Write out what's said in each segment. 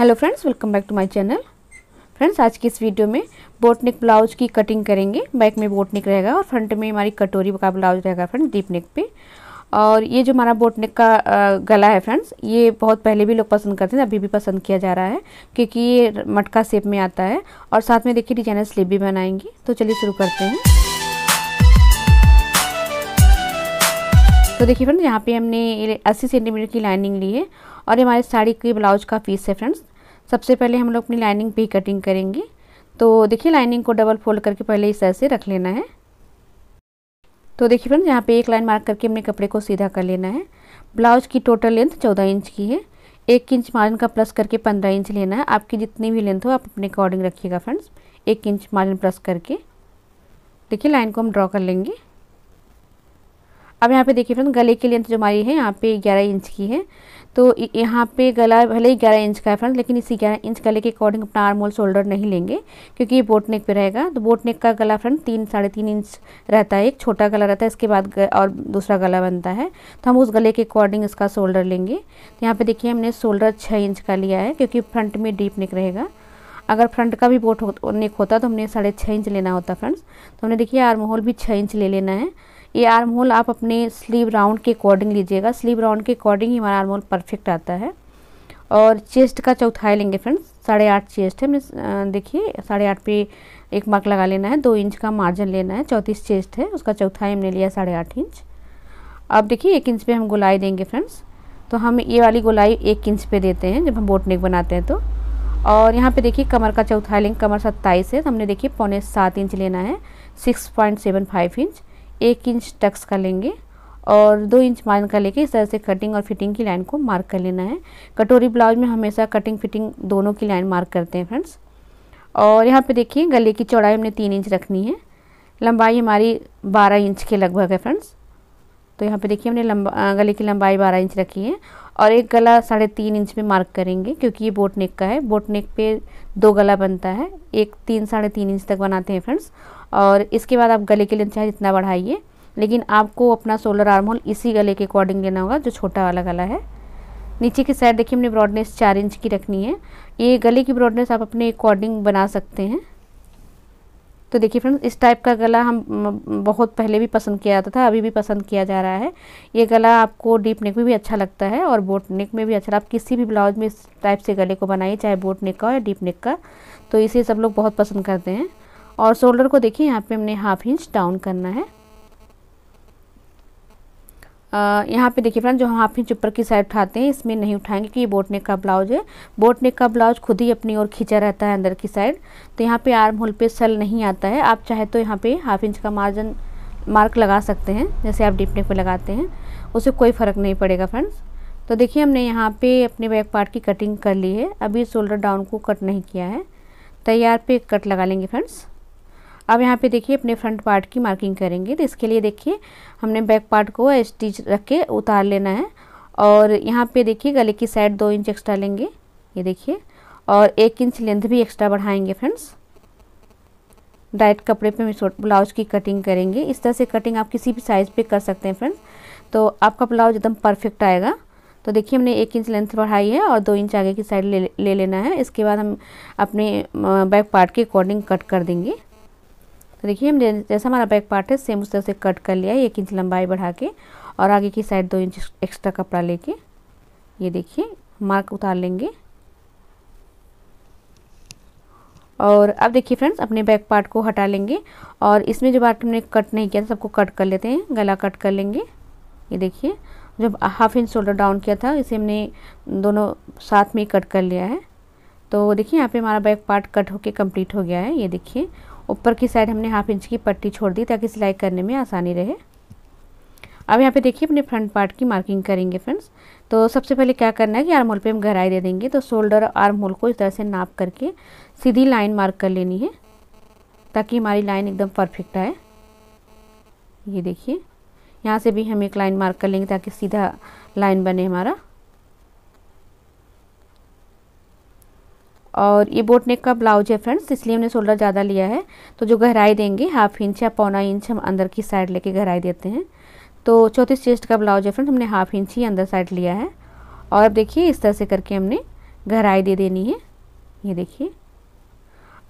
hello friends welcome back to my channel friends आज की इस वीडियो में बोटनिक ब्लाउज की कटिंग करेंगे बैक में बोटनिक रहेगा और फ्रंट में हमारी कटोरी का ब्लाउज रहेगा फ्रेंड्स डीप नेक पे और ये जो हमारा बोटनिक का गला है फ्रेंड्स ये बहुत पहले भी लोग पसंद करते थे अभी भी पसंद किया जा रहा है क्योंकि ये मटका सेप में आता है और साथ में देखिए डिजाइनर स्लीव भी बनाएंगी तो चलिए शुरू करते हैं तो देखिए फ्रेंड्स यहाँ पे हमने 80 सेंटीमीटर की लाइनिंग ली है और ये हमारे साड़ी के ब्लाउज का पीस है फ्रेंड्स सबसे पहले हम लोग अपनी लाइनिंग पे कटिंग करेंगे तो देखिए लाइनिंग को डबल फोल्ड करके पहले इस तरह से रख लेना है तो देखिए फ्रेंड्स यहाँ पे एक लाइन मार्क करके हमने कपड़े को सीधा कर लेना है ब्लाउज़ की टोटल लेंथ चौदह इंच की है एक इंच मार्जिन का प्लस करके पंद्रह इंच लेना है आपकी जितनी भी लेंथ हो आप अपने अकॉर्डिंग रखिएगा फ्रेंड्स एक इंच मार्जिन प्लस करके देखिए लाइन को हम ड्रॉ कर लेंगे अब यहाँ पे देखिए फ्रेंड गले की लेंथ जो हमारी है यहाँ पे 11 इंच की है तो यहाँ पे गला भले ही 11 इंच का है फ्रेंड लेकिन इसी 11 इंच गले के अकॉर्डिंग अपना आर्म होल शोल्डर नहीं लेंगे क्योंकि ये बोटनेक पे रहेगा तो बोटनेक का गला फ्रेंड तीन साढ़े तीन इंच रहता है एक छोटा गला रहता है इसके बाद और दूसरा गला बनता है तो हम उस गले के अकॉर्डिंग इसका शोल्डर लेंगे तो यहाँ पर देखिए हमने शोल्डर छः इंच का लिया है क्योंकि फ्रंट में डीप नेक रहेगा अगर फ्रंट का भी बोट हो, नेक होता तो हमने साढ़े छः इंच लेना होता फ्रेंड्स तो हमने देखिए आर्म होल भी छः इंच ले लेना है ये आर्म होल आप अपने स्लीव राउंड के अकॉर्डिंग लीजिएगा स्लीव राउंड के अकॉर्डिंग ही हमारा आर्म होल परफेक्ट आता है और चेस्ट का चौथाई लेंगे फ्रेंड्स साढ़े आठ चेस्ट है देखिए साढ़े आठ पे एक मार्क लगा लेना है दो इंच का मार्जिन लेना है चौंतीस चेस्ट है उसका चौथाई हमने लिया साढ़े आठ इंच अब देखिए एक इंच पे हम गोलाई देंगे फ्रेंड्स तो हम ये वाली गोलाई एक इंच पे देते हैं जब हम बोट नेक बनाते हैं तो और यहाँ पे देखिए कमर का चौथाई लेंगे कमर सत्ताईस है तो हमने देखिए पौने सात इंच लेना है six point seven five inch एक इंच टक्स का लेंगे और दो इंच मार्जिन का लेके इस तरह से कटिंग और फिटिंग की लाइन को मार्क कर लेना है कटोरी ब्लाउज में हमेशा कटिंग फिटिंग दोनों की लाइन मार्क करते हैं फ्रेंड्स और यहाँ पे देखिए गले की चौड़ाई हमने तीन इंच रखनी है लंबाई हमारी बारह इंच के लगभग है फ्रेंड्स तो यहाँ पे देखिए हमने लंबा गले की लंबाई बारह इंच रखी है और एक गला साढ़े तीन इंच में मार्क करेंगे क्योंकि ये बोटनेक का है बोटनेक पे दो गला बनता है एक तीन साढ़े तीन इंच तक बनाते हैं फ्रेंड्स और इसके बाद आप गले के लिए चाहे जितना बढ़ाइए लेकिन आपको अपना सोलर आर्म होल इसी गले के अकॉर्डिंग लेना होगा जो छोटा वाला गला है नीचे की साइड देखिए हमने ब्रॉडनेस चार इंच की रखनी है ये गले की ब्रॉडनेस आप अपने अकॉर्डिंग बना सकते हैं तो देखिए फ्रेंड्स इस टाइप का गला हम बहुत पहले भी पसंद किया जाता था अभी भी पसंद किया जा रहा है ये गला आपको डीप नेक में भी अच्छा लगता है और बोट नेक में भी अच्छा आप किसी भी ब्लाउज में इस टाइप से गले को बनाइए चाहे बोट नेक का हो या डीप नेक का तो इसे सब लोग बहुत पसंद करते हैं और शोल्डर को देखिए यहाँ पे हमने हाफ इंच डाउन करना है यहाँ पे देखिए फ्रेंड जो हम हाफ इंच ऊपर की साइड उठाते हैं इसमें नहीं उठाएंगे कि ये बोटनेक का ब्लाउज है बोटनेक का ब्लाउज खुद ही अपनी ओर खींचा रहता है अंदर की साइड तो यहाँ पे आर्म होल पे सल नहीं आता है आप चाहे तो यहाँ पे हाफ इंच का मार्जिन मार्क लगा सकते हैं जैसे आप डीपनेक पर लगाते हैं उसे कोई फ़र्क नहीं पड़ेगा फ्रेंड्स तो देखिए हमने यहाँ पे अपने बैक पार्ट की कटिंग कर ली है अभी शोल्डर डाउन को कट नहीं किया है तैयार पे कट लगा लेंगे फ्रेंड्स अब यहाँ पे देखिए अपने फ्रंट पार्ट की मार्किंग करेंगे तो इसके लिए देखिए हमने बैक पार्ट को स्टिच रख के उतार लेना है और यहाँ पे देखिए गले की साइड दो इंच एक्स्ट्रा लेंगे ये देखिए और एक इंच लेंथ भी एक्स्ट्रा बढ़ाएंगे फ्रेंड्स डाइट कपड़े पे ब्लाउज की कटिंग करेंगे इस तरह से कटिंग आप किसी भी साइज़ पे कर सकते हैं फ्रेंड्स तो आपका ब्लाउज एकदम परफेक्ट आएगा तो देखिए हमने एक इंच लेंथ बढ़ाई है और दो इंच आगे की साइड ले, ले लेना है इसके बाद हम अपने बैक पार्ट के अकॉर्डिंग कट कर देंगे देखिए हमने जैसा हमारा बैक पार्ट है सेम उस तरह से कट कर लिया है एक इंच लंबाई बढ़ा के और आगे की साइड दो इंच एक्स्ट्रा कपड़ा लेके ये देखिए मार्क उतार लेंगे और अब देखिए फ्रेंड्स अपने बैक पार्ट को हटा लेंगे और इसमें जो पार्ट हमने कट नहीं किया था सबको कट कर लेते हैं गला कट कर लेंगे ये देखिए जब हाफ इंच शोल्डर डाउन किया था इसे हमने दोनों साथ में कट कर लिया है तो देखिए यहाँ पे हमारा बैक पार्ट कट होके कंप्लीट हो गया है ये देखिए ऊपर की साइड हमने हाफ इंच की पट्टी छोड़ दी ताकि सिलाई करने में आसानी रहे अब यहाँ पे देखिए अपने फ्रंट पार्ट की मार्किंग करेंगे फ्रेंड्स तो सबसे पहले क्या करना है कि आर्म होल पर हम गहराई दे देंगे तो शोल्डर और आर्म होल को इस तरह से नाप करके सीधी लाइन मार्क कर लेनी है ताकि हमारी लाइन एकदम परफेक्ट आए ये देखिए यहाँ से भी हम एक लाइन मार्क कर लेंगे ताकि सीधा लाइन बने हमारा और ये बोट नेक का ब्लाउज है फ्रेंड्स इसलिए हमने शोल्डर ज़्यादा लिया है तो जो गहराई देंगे हाफ इंच या पौना इंच हम अंदर की साइड लेके गहराई देते हैं तो चौंतीस चेस्ट का ब्लाउज है फ्रेंड हमने हाफ इंच ही अंदर साइड लिया है और अब देखिए इस तरह से करके हमने गहराई दे देनी है ये देखिए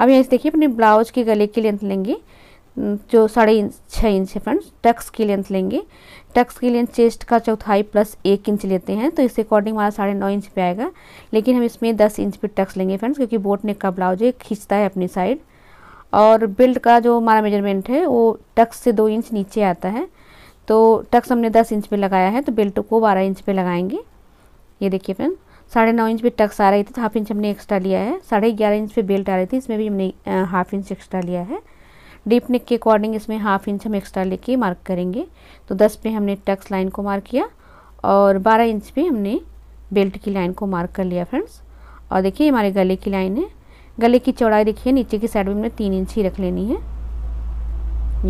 अब यहाँ देखिए अपने ब्लाउज के गले की लेंथ लेंगे जो साढ़े छः इंच है फ्रेंड्स टक्स की लेंथ लेंगे टक्स की लेंथ चेस्ट का चौथाई प्लस एक इंच लेते हैं तो इसके अकॉर्डिंग हमारा साढ़े नौ इंच पे आएगा लेकिन हम इसमें दस इंच पे टक्स लेंगे फ्रेंड्स क्योंकि बोट नेक का ब्लाउज है खींचता है अपनी साइड और बिल्ड का जो हमारा मेजरमेंट है वो टक्स से दो इंच नीचे आता है तो टक्स हमने दस इंच पर लगाया है तो बेल्ट को बारह इंच पर लगाएंगे ये देखिए फ्रेंड साढ़े नौ इंच पे टक्स आ रही थी तो हाफ इंच हमने एक्स्ट्रा लिया है साढ़े ग्यारह इंच पे बेल्ट आ रही थी इसमें भी हमने हाफ इंच एक्स्ट्रा लिया है डीप नेक के अकॉर्डिंग इसमें हाफ इंच हम एक्स्ट्रा लेके मार्क करेंगे तो 10 पे हमने टक्स लाइन को मार्क किया और 12 इंच पे हमने बेल्ट की लाइन को मार्क कर लिया फ्रेंड्स और देखिए हमारे गले की लाइन है गले की चौड़ाई देखिए नीचे की साइड में हमने तीन इंच ही रख लेनी है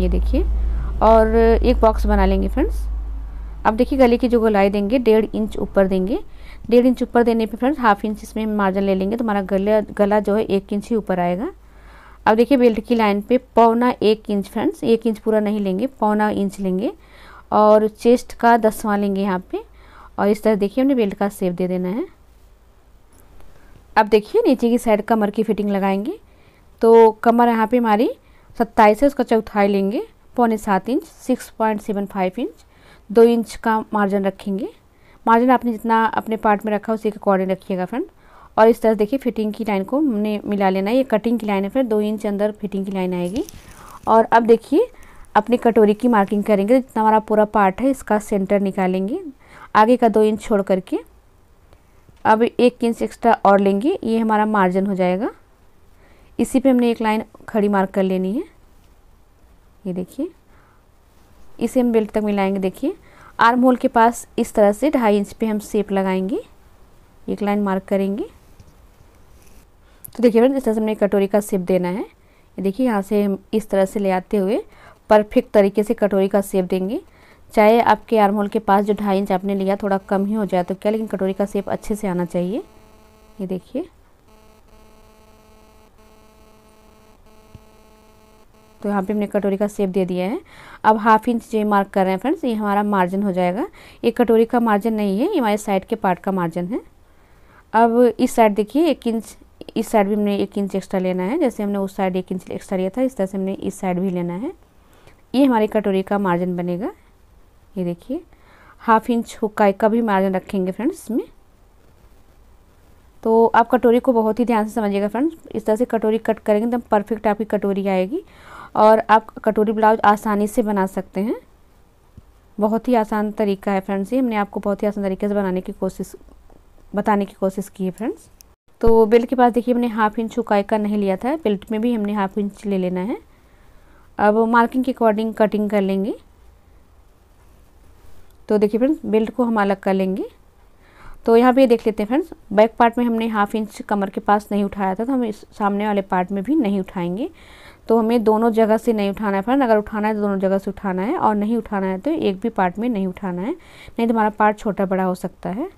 ये देखिए और एक बॉक्स बना लेंगे फ्रेंड्स अब देखिए गले की जो गोलाई देंगे डेढ़ इंच ऊपर देंगे डेढ़ इंच ऊपर देने पे फ्रेंड्स हाफ इंच इसमें मार्जिन ले लेंगे तो हमारा गला गला जो है एक इंच ही ऊपर आएगा अब देखिए बेल्ट की लाइन पे पौना एक इंच फ्रेंड्स एक इंच पूरा नहीं लेंगे पौना इंच लेंगे और चेस्ट का दसवां लेंगे यहाँ पे और इस तरह देखिए हमने बेल्ट का सेव दे देना है अब देखिए नीचे की साइड कमर की फिटिंग लगाएंगे तो कमर यहाँ पे हमारी सत्ताईस है उसका चौथाई लेंगे पौने सात inch six point seven five inch दो इंच का मार्जिन रखेंगे मार्जिन आपने जितना अपने पार्ट में रखा उसी के अकॉर्डिंग रखिएगा फ्रेंड और इस तरह देखिए फिटिंग की लाइन को हमने मिला लेना है ये कटिंग की लाइन है फिर दो इंच अंदर फिटिंग की लाइन आएगी और अब देखिए अपनी कटोरी की मार्किंग करेंगे तो जितना हमारा पूरा पार्ट है इसका सेंटर निकालेंगे आगे का दो इंच छोड़ करके अब एक इंच एक्स्ट्रा और लेंगे ये हमारा मार्जिन हो जाएगा इसी पे हमने एक लाइन खड़ी मार्क कर लेनी है ये देखिए इसे हम बेल्ट तक मिलाएंगे देखिए आर्म होल के पास इस तरह से ढाई इंच पे हम सेप लगाएंगे एक लाइन मार्क करेंगे तो देखिए फ्रेंड इस तरह से हमने कटोरी का सेप देना है देखिए यहाँ से हम इस तरह से ले आते हुए परफेक्ट तरीके से कटोरी का सेप देंगे चाहे आपके आर्म होल के पास जो ढाई इंच आपने लिया थोड़ा कम ही हो जाए तो क्या लेकिन कटोरी का सेप अच्छे से आना चाहिए ये देखिए तो यहाँ पे हमने कटोरी का सेप दे दिया है अब हाफ इंच जो मार्क कर रहे हैं फ्रेंड्स ये हमारा मार्जिन हो जाएगा ये कटोरी का मार्जिन नहीं है ये हमारे साइड के पार्ट का मार्जिन है अब इस साइड देखिए एक इंच इस साइड भी हमने एक इंच एक्स्ट्रा लेना है जैसे हमने उस साइड एक इंच एक्स्ट्रा लिया था इस तरह से हमने इस साइड भी लेना है ये हमारी कटोरी का मार्जिन बनेगा ये देखिए हाफ इंच हुक्का का भी मार्जिन रखेंगे फ्रेंड्स इसमें तो आप कटोरी को बहुत ही ध्यान से समझिएगा फ्रेंड्स इस तरह से कटोरी कट करेंगे एकदम तो परफेक्ट आपकी कटोरी आएगी और आप कटोरी ब्लाउज आसानी से बना सकते हैं बहुत ही आसान तरीका है फ्रेंड्स ये हमने आपको बहुत ही आसान तरीके से बनाने की कोशिश बताने की कोशिश की है फ्रेंड्स तो बेल्ट के पास देखिए हमने हाफ इंच उकाई का नहीं लिया था बेल्ट में भी हमने हाफ इंच ले लेना है अब मार्किंग के अकॉर्डिंग कटिंग कर लेंगे तो देखिए फ्रेंड्स बेल्ट को हम अलग कर लेंगे तो यहाँ पे देख लेते हैं फ्रेंड्स बैक पार्ट में हमने हाफ इंच कमर के पास नहीं उठाया था तो हम इस सामने वाले पार्ट में भी नहीं उठाएंगे तो हमें दोनों जगह से नहीं उठाना है फ्रेंड अगर उठाना है तो दोनों जगह से उठाना है और नहीं उठाना है तो एक भी पार्ट में नहीं उठाना है नहीं तो हमारा पार्ट छोटा बड़ा हो सकता है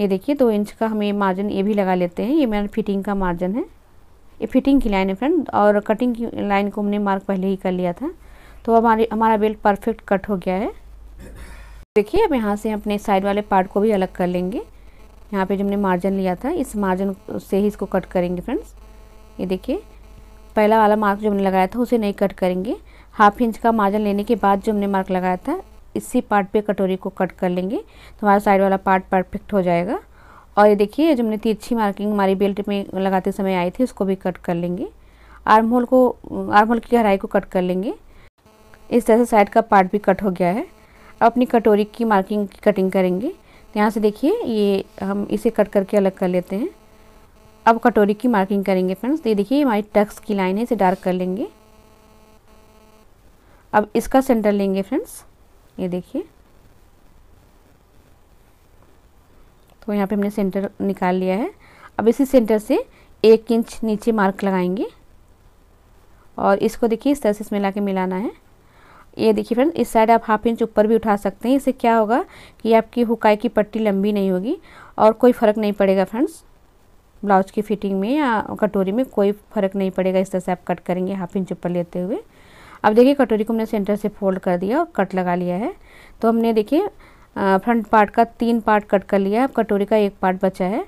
ये देखिए दो इंच का हम ये मार्जिन ये भी लगा लेते हैं ये मेरा फिटिंग का मार्जिन है ये फिटिंग की लाइन है फ्रेंड और कटिंग की लाइन को हमने मार्क पहले ही कर लिया था तो हमारे हमारा बेल्ट परफेक्ट कट हो गया है देखिए अब यहाँ से अपने साइड वाले पार्ट को भी अलग कर लेंगे यहाँ पे जो हमने मार्जिन लिया था इस मार्जिन से ही इसको कट करेंगे फ्रेंड्स ये देखिए पहला वाला मार्क जो हमने लगाया था उसे नहीं कट करेंगे हाफ इंच का मार्जिन लेने के बाद जो हमने मार्क लगाया था इसी पार्ट पे कटोरी को कट कर लेंगे तो हमारा साइड वाला पार्ट परफेक्ट हो जाएगा और ये देखिए जो हमने तिरछी मार्किंग हमारी बेल्ट में लगाते समय आई थी उसको भी कट कर लेंगे आर्म होल को आर्म होल की गहराई को कट कर लेंगे इस तरह से साइड का पार्ट भी कट हो गया है अब अपनी कटोरी की मार्किंग की कटिंग करेंगे तो यहाँ से देखिए ये हम इसे कट करके अलग कर लेते हैं अब कटोरी की मार्किंग करेंगे फ्रेंड्स ये देखिए हमारी टक्स की लाइन है इसे डार्क कर लेंगे अब इसका सेंटर लेंगे फ्रेंड्स ये देखिए तो यहाँ पे हमने सेंटर निकाल लिया है अब इसी सेंटर से एक इंच नीचे मार्क लगाएंगे और इसको देखिए इस तरह से इसमें ला के मिलाना है ये देखिए फ्रेंड इस साइड आप हाफ इंच ऊपर भी उठा सकते हैं इससे क्या होगा कि आपकी हुकाई की पट्टी लंबी नहीं होगी और कोई फ़र्क नहीं पड़ेगा फ्रेंड्स ब्लाउज की फिटिंग में या कटोरी में कोई फ़र्क नहीं पड़ेगा इस तरह से आप कट करेंगे हाफ इंच ऊपर लेते हुए अब देखिए कटोरी को हमने सेंटर से फोल्ड कर दिया और कट लगा लिया है तो हमने देखिए फ्रंट पार्ट का तीन पार्ट कट कर लिया है अब कटोरी का एक पार्ट बचा है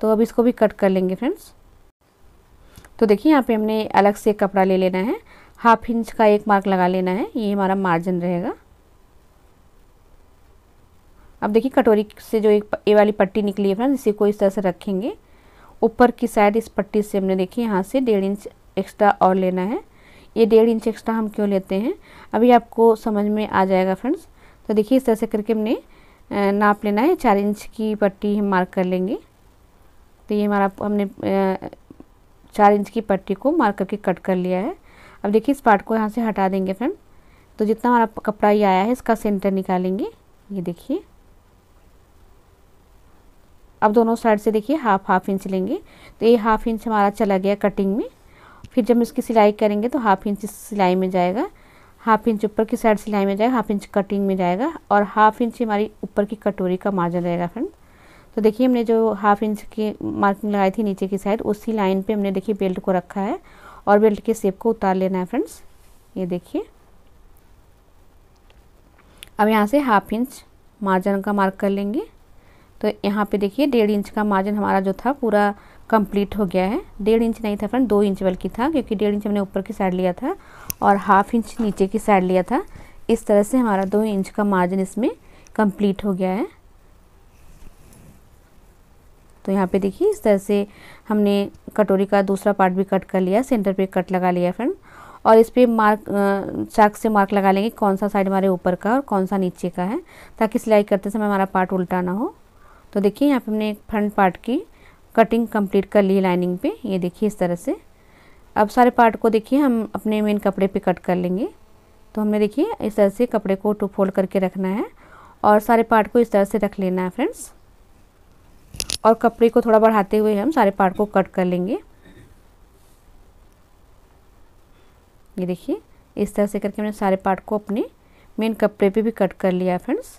तो अब इसको भी कट कर लेंगे फ्रेंड्स तो देखिए यहाँ पे हमने अलग से कपड़ा ले लेना है हाफ इंच का एक मार्क लगा लेना है ये हमारा मार्जिन रहेगा अब देखिए कटोरी से जो एक ये वाली पट्टी निकली है फ्रेंड इसी को इस तरह से रखेंगे ऊपर की साइड इस पट्टी से हमने देखिए यहाँ से डेढ़ इंच एक्स्ट्रा और लेना है ये डेढ़ इंच एक्स्ट्रा हम क्यों लेते हैं अभी आपको समझ में आ जाएगा फ्रेंड्स तो देखिए इस तरह से करके हमने नाप लेना है चार इंच की पट्टी हम मार्क कर लेंगे तो ये हमारा हमने चार इंच की पट्टी को मार्क करके कट कर लिया है अब देखिए इस पार्ट को यहाँ से हटा देंगे फ्रेंड तो जितना हमारा कपड़ा ये आया है इसका सेंटर निकालेंगे ये देखिए अब दोनों साइड से देखिए हाफ हाफ इंच लेंगे तो ये हाफ इंच हमारा चला गया कटिंग में फिर जब इसकी सिलाई करेंगे तो हाफ इंच सिलाई में जाएगा हाफ इंच ऊपर की साइड सिलाई में जाएगा हाफ इंच कटिंग में जाएगा और हाफ इंच हमारी ऊपर की कटोरी का मार्जिन रहेगा फ्रेंड तो देखिए हमने जो हाफ इंच की मार्किंग लगाई थी नीचे की साइड उसी लाइन पे हमने देखिए बेल्ट को रखा है और बेल्ट के सेप को उतार लेना है फ्रेंड्स ये देखिए अब यहाँ से हाफ इंच मार्जिन का मार्क कर लेंगे तो यहाँ पे देखिए डेढ़ इंच का मार्जिन हमारा जो था पूरा कंप्लीट हो गया है डेढ़ इंच नहीं था फ्रेंड दो इंच बल्कि था क्योंकि डेढ़ इंच हमने ऊपर की साइड लिया था और हाफ इंच नीचे की साइड लिया था इस तरह से हमारा दो इंच का मार्जिन इसमें कंप्लीट हो गया है तो यहाँ पे देखिए इस तरह से हमने कटोरी का दूसरा पार्ट भी कट कर लिया सेंटर पे कट लगा लिया फ्रेंड और इस पर मार्क चाक से मार्क लगा लेंगे कौन सा साइड हमारे ऊपर का और कौन सा नीचे का है ताकि सिलाई करते समय हमारा पार्ट उल्टा ना हो तो देखिए यहाँ पे हमने फ्रंट पार्ट की कटिंग कंप्लीट कर ली लाइनिंग पे ये देखिए इस तरह से अब सारे पार्ट को देखिए हम अपने मेन कपड़े पे कट कर लेंगे तो हमें देखिए इस तरह से कपड़े को टू फोल्ड करके रखना है और सारे पार्ट को इस तरह से रख लेना है फ्रेंड्स और कपड़े को थोड़ा बढ़ाते हुए हम सारे पार्ट को कट कर लेंगे ये देखिए इस तरह से करके हमने सारे पार्ट को अपने मेन कपड़े पे भी कट कर लिया है फ्रेंड्स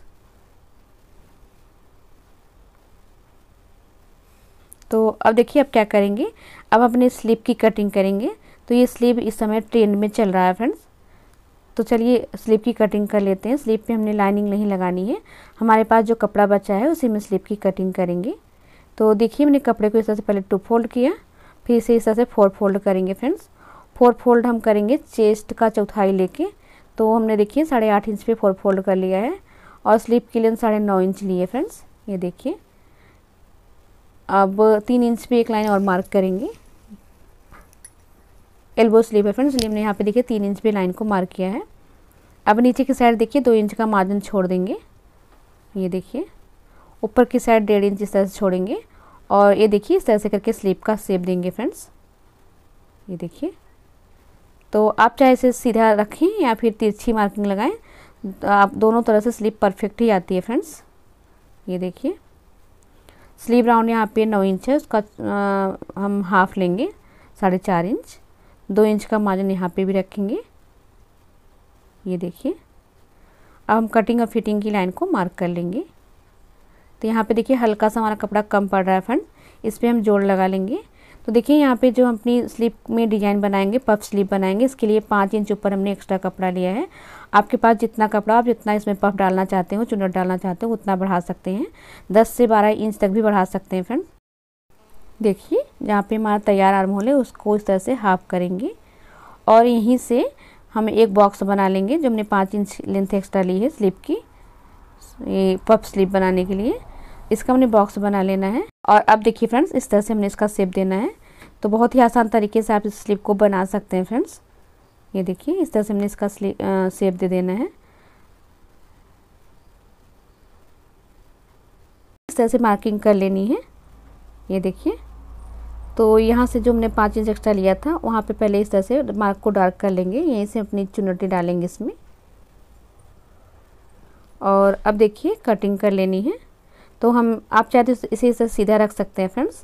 तो अब देखिए अब क्या करेंगे अब अपने स्लीप की कटिंग करेंगे तो ये स्लीप इस समय ट्रेंड में चल रहा है फ्रेंड्स तो चलिए स्लीप की कटिंग कर लेते हैं स्लीप पे हमने लाइनिंग नहीं लगानी है हमारे पास जो कपड़ा बचा है उसी में स्लीप की कटिंग करेंगे तो देखिए हमने कपड़े को इस तरह से पहले टू फोल्ड किया फिर इसे इस तरह से फोर फोल्ड करेंगे फ्रेंड्स फोर फोल्ड हम करेंगे चेस्ट का चौथाई लेके तो हमने देखिए साढ़े आठ इंच पे फोर फोल्ड कर लिया है और स्लीप के लिए साढ़े नौ इंच लिए फ्रेंड्स ये देखिए अब तीन इंच पे एक लाइन और मार्क करेंगे एल्बो स्लीव है फ्रेंड्स स्लीव ने यहाँ पे देखिए तीन इंच पे लाइन को मार्क किया है अब नीचे की साइड देखिए दो इंच का मार्जिन छोड़ देंगे ये देखिए ऊपर की साइड डेढ़ इंच इस तरह से छोड़ेंगे और ये देखिए इस तरह से करके स्लीप का सेप देंगे फ्रेंड्स ये देखिए तो आप चाहे इसे सीधा रखें या फिर तिरछी मार्किंग लगाएं आप दोनों तरह से स्लीप परफेक्ट ही आती है फ्रेंड्स ये देखिए स्लीव राउंड यहाँ पे नौ इंच है उसका आ, हम हाफ लेंगे साढ़े चार इंच दो इंच का मार्जिन यहाँ पे भी रखेंगे ये देखिए अब हम कटिंग और फिटिंग की लाइन को मार्क कर लेंगे तो यहाँ पे देखिए हल्का सा हमारा कपड़ा कम पड़ रहा है फंड इस पर हम जोड़ लगा लेंगे तो देखिए यहाँ पे जो अपनी स्लीप में डिज़ाइन बनाएंगे पफ स्लीप बनाएंगे इसके लिए पाँच इंच ऊपर हमने एक्स्ट्रा कपड़ा लिया है आपके पास जितना कपड़ा आप जितना इसमें पफ डालना चाहते हो चुनट डालना चाहते हो उतना बढ़ा सकते हैं दस से बारह इंच तक भी बढ़ा सकते हैं फ्रेंड देखिए जहाँ पे हमारा तैयार आर्म होल है उसको इस तरह से हाफ करेंगे और यहीं से हम एक बॉक्स बना लेंगे जो हमने पाँच इंच लेंथ एक्स्ट्रा ली है स्लीप की ये पफ स्लीप बनाने के लिए इसका हमने बॉक्स बना लेना है और अब देखिए फ्रेंड्स इस तरह से हमने इसका सेप देना है तो बहुत ही आसान तरीके से आप इस स्लीप को बना सकते हैं फ्रेंड्स ये देखिए इस तरह से हमने इसका सेप दे देना है इस तरह से मार्किंग कर लेनी है ये देखिए तो यहाँ से जो हमने पाँच इंच एक्स्ट्रा लिया था वहाँ पे पहले इस तरह से मार्क को डार्क कर लेंगे यहीं से अपनी चुनौती डालेंगे इसमें और अब देखिए कटिंग कर लेनी है तो हम आप चाहे तो इसे इसे सीधा रख सकते हैं फ्रेंड्स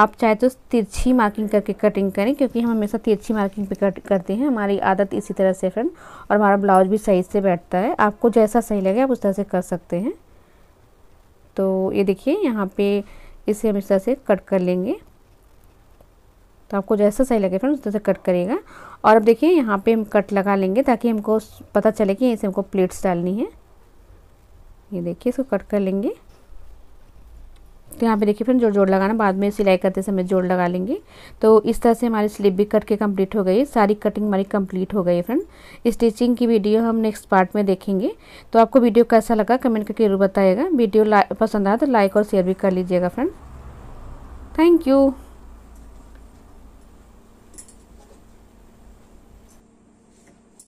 आप चाहे तो तिरछी मार्किंग करके कटिंग करें क्योंकि हम हमेशा तिरछी मार्किंग पे कट करते हैं हमारी आदत इसी तरह से फ्रेंड और हमारा ब्लाउज भी सही से बैठता है आपको जैसा सही लगे आप उस तरह से कर सकते हैं तो ये देखिए यहाँ पे इसे हम इस तरह से कट कर लेंगे तो आपको जैसा सही लगे फ्रेंड उस तरह से कट करिएगा और अब देखिए यहाँ पर हम कट लगा लेंगे ताकि हमको पता चले कि इसे हमको प्लेट्स डालनी है ये देखिए इसको कट कर लेंगे तो यहाँ पे देखिए फ्रेंड जोड़ जोड़ लगाना बाद में सिलाई करते समय जोड़ लगा लेंगे तो इस तरह से हमारी स्लिप भी कट के कंप्लीट हो गई सारी कटिंग हमारी कंप्लीट हो गई है फ्रेंड स्टिचिंग की वीडियो हम नेक्स्ट पार्ट में देखेंगे तो आपको वीडियो कैसा लगा कमेंट करके जरूर बताएगा वीडियो पसंद आया तो लाइक और शेयर भी कर लीजिएगा फ्रेंड थैंक यू